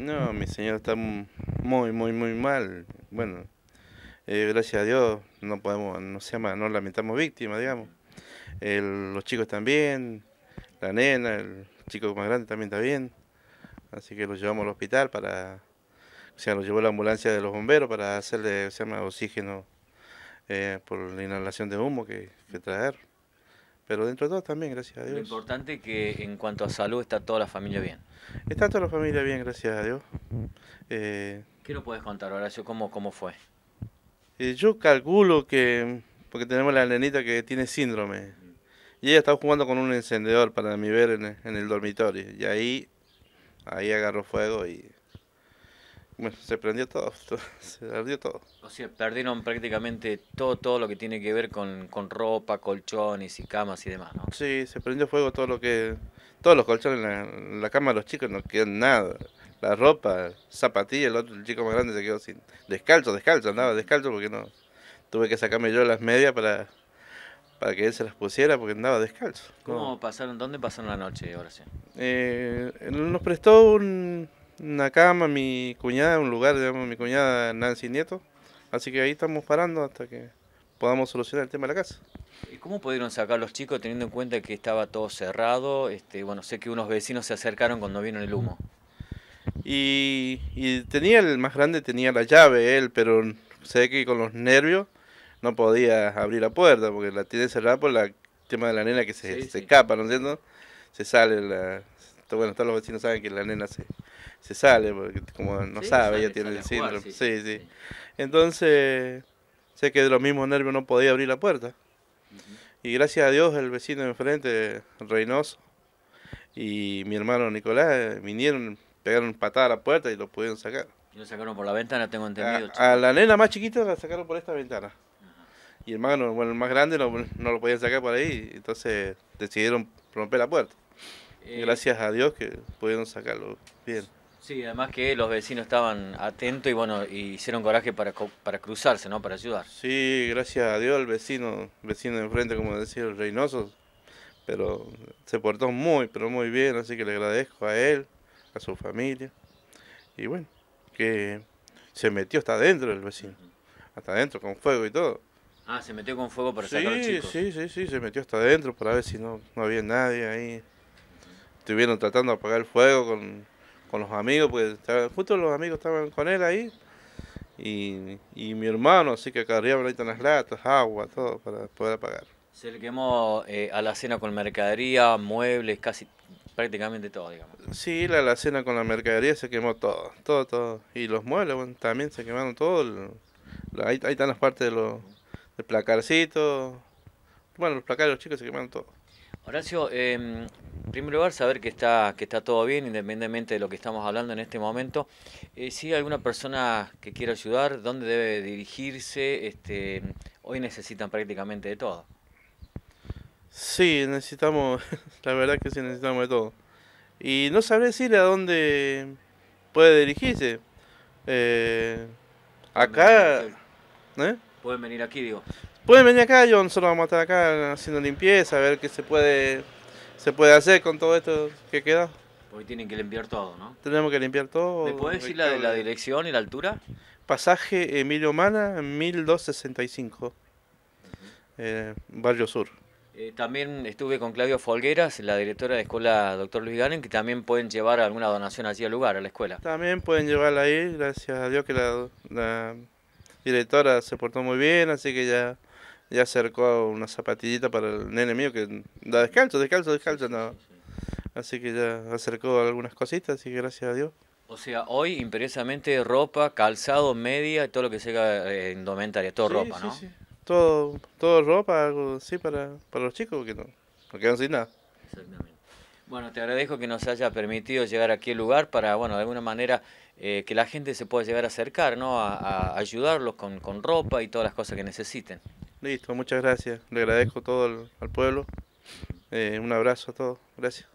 No, mi señor está muy, muy, muy mal. Bueno, eh, gracias a Dios no podemos, no se llama, no lamentamos víctimas, digamos. los chicos también, la nena, el chico más grande también está bien. Así que lo llevamos al hospital para, o sea, lo llevó la ambulancia de los bomberos para hacerle, se llama, oxígeno eh, por la inhalación de humo que, que traer. Pero dentro de todo también, gracias a Dios. Lo importante es que en cuanto a salud está toda la familia bien. Está toda la familia bien, gracias a Dios. Eh, ¿Qué nos puedes contar, Horacio? ¿Cómo, cómo fue? Eh, yo calculo que, porque tenemos la nenita que tiene síndrome, y ella estaba jugando con un encendedor para mi ver en, en el dormitorio, y ahí, ahí agarró fuego y se prendió todo, se perdió todo. O sea, perdieron prácticamente todo, todo lo que tiene que ver con, ropa, colchones y camas y demás, ¿no? Sí, se prendió fuego todo lo que... Todos los colchones, en la cama de los chicos no quedó nada. La ropa, zapatillas, el otro chico más grande se quedó sin... Descalzo, descalzo, andaba descalzo porque no... Tuve que sacarme yo las medias para, para que él se las pusiera porque andaba descalzo. ¿Cómo pasaron? ¿Dónde pasaron la noche, ahora sí? Eh, nos prestó un, una cama, mi cuñada, un lugar, digamos, mi cuñada Nancy Nieto. Así que ahí estamos parando hasta que podamos solucionar el tema de la casa. ¿Y cómo pudieron sacar los chicos teniendo en cuenta que estaba todo cerrado? Este, bueno, sé que unos vecinos se acercaron cuando vieron el humo. Y, tenía el más grande, tenía la llave él, pero sé que con los nervios no podía abrir la puerta porque la tiene cerrada por el tema de la nena que se, escapa, ¿no entiendes? Se sale Bueno, todos los vecinos saben que la nena se, se sale, porque como no sabe, ella tiene el síndrome. sí, sí, Entonces, sé que de los mismos nervios no podía abrir la puerta. Y gracias a Dios, el vecino de enfrente, Reynoso, y mi hermano Nicolás eh, vinieron, pegaron patada a la puerta y lo pudieron sacar. lo sacaron por la ventana, tengo entendido. A, la nena más chiquita la sacaron por esta ventana. Y hermano, bueno, el más grande no, lo podían sacar por ahí, entonces decidieron romper la puerta. Eh, gracias a Dios que pudieron sacarlo bien. Sí, además que los vecinos estaban atentos y bueno, hicieron coraje para, para cruzarse, ¿no? Para ayudar. Sí, gracias a Dios el vecino, vecino de enfrente, como decía el Reynoso, pero se portó muy, pero muy bien, así que le agradezco a él, a su familia. Y bueno, que se metió hasta adentro el vecino, hasta adentro con fuego y todo. Ah, se metió con fuego para sacar a Sí, sí, sí, se metió hasta adentro para ver si no, no había nadie ahí. Estuvieron tratando de apagar el fuego con con los amigos, porque justo los amigos estaban con él ahí. Y, y mi hermano, así que cargaban ahorita las latas, agua, todo para poder apagar. Se le quemó eh, la cena con mercadería, muebles, casi prácticamente todo, digamos. Sí, la cena con la mercadería se quemó todo, todo, todo. Y los muebles, también se quemaron todo. Ahí, ahí están las partes de los, del placarcito. Bueno, los placares de los chicos se quemaron todo. Horacio, eh, en primer lugar, saber que está, que está todo bien, independientemente de lo que estamos hablando en este momento. Eh, si hay alguna persona que quiera ayudar, ¿dónde debe dirigirse? Este, hoy necesitan prácticamente de todo. Sí, necesitamos, la verdad que sí, necesitamos de todo. Y no sabré decirle a dónde puede dirigirse. Eh, acá... ¿eh? Pueden venir aquí, digo. Pueden venir acá, yo nosotros vamos a estar acá haciendo limpieza, a ver qué se puede se puede hacer con todo esto que queda. Hoy tienen que limpiar todo, ¿no? Tenemos que limpiar todo. ¿Me puedes decir la, de la dirección y la altura? Pasaje Emilio Mana, 1265, eh, Barrio Sur. Eh, también estuve con Claudio Folgueras, la directora de escuela Doctor Luis Garen, que también pueden llevar alguna donación allí al lugar, a la escuela. También pueden llevarla ahí, gracias a Dios que la, la directora se portó muy bien, así que ya ya acercó una zapatillita para el nene mío que da descalzo, descalzo, descalzo. No. Así que ya acercó algunas cositas, así que gracias a Dios. O sea, hoy imperiosamente ropa, calzado, media y todo lo que sea eh, indumentaria, todo ropa, sí, ¿no? Sí, Todo, todo ropa, algo así para, para los chicos, que no, no quedan sin nada. Bueno, te agradezco que nos haya permitido llegar aquí al lugar para, bueno, de alguna manera eh, que la gente se pueda llegar a acercar, ¿no? A, ayudarlos con, con ropa y todas las cosas que necesiten. Listo, muchas gracias. Le agradezco todo al, pueblo. Eh, un abrazo a todos. Gracias.